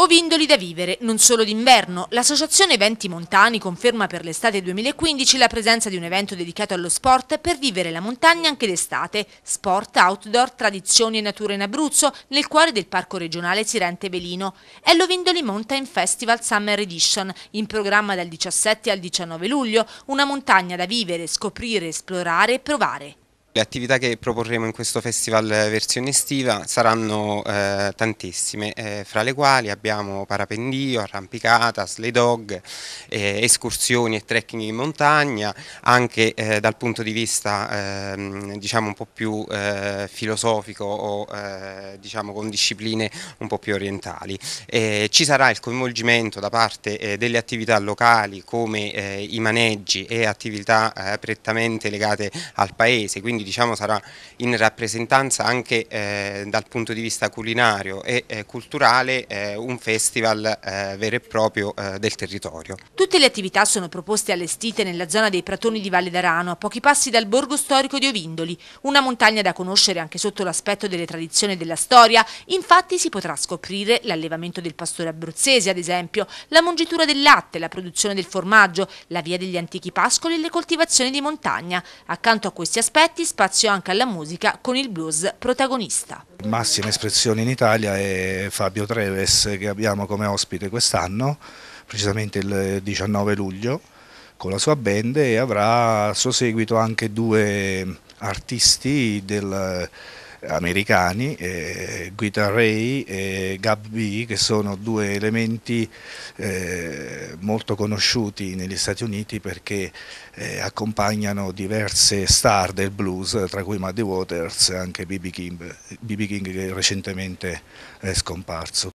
Ovindoli da vivere, non solo d'inverno. L'associazione Eventi Montani conferma per l'estate 2015 la presenza di un evento dedicato allo sport per vivere la montagna anche d'estate. Sport, outdoor, tradizioni e natura in Abruzzo, nel cuore del parco regionale Sirente Velino. È l'Ovindoli Mountain Festival Summer Edition, in programma dal 17 al 19 luglio, una montagna da vivere, scoprire, esplorare e provare. Le attività che proporremo in questo festival eh, versione estiva saranno eh, tantissime, eh, fra le quali abbiamo parapendio, arrampicata, sleigh dog, eh, escursioni e trekking in montagna, anche eh, dal punto di vista ehm, diciamo un po' più eh, filosofico o diciamo con discipline un po' più orientali. ci sarà il coinvolgimento da parte delle attività locali come i maneggi e attività prettamente legate al paese, quindi diciamo, sarà in rappresentanza anche eh, dal punto di vista culinario e eh, culturale eh, un festival eh, vero e proprio eh, del territorio. Tutte le attività sono proposte e allestite nella zona dei Pratoni di Valle d'Arano, a pochi passi dal borgo storico di Ovindoli, una montagna da conoscere anche sotto l'aspetto delle tradizioni e della storia, infatti si potrà scoprire l'allevamento del pastore abruzzese ad esempio, la mongitura del latte, la produzione del formaggio, la via degli antichi pascoli e le coltivazioni di montagna. Accanto a questi aspetti spazio anche alla musica con il blues protagonista. Massima espressione in Italia è Fabio Treves che abbiamo come ospite quest'anno, precisamente il 19 luglio con la sua band e avrà a suo seguito anche due artisti del americani, eh, Guitar Ray e Gab B, che sono due elementi eh, molto conosciuti negli Stati Uniti perché eh, accompagnano diverse star del blues, tra cui Muddy Waters e anche BB King, King, che recentemente è scomparso.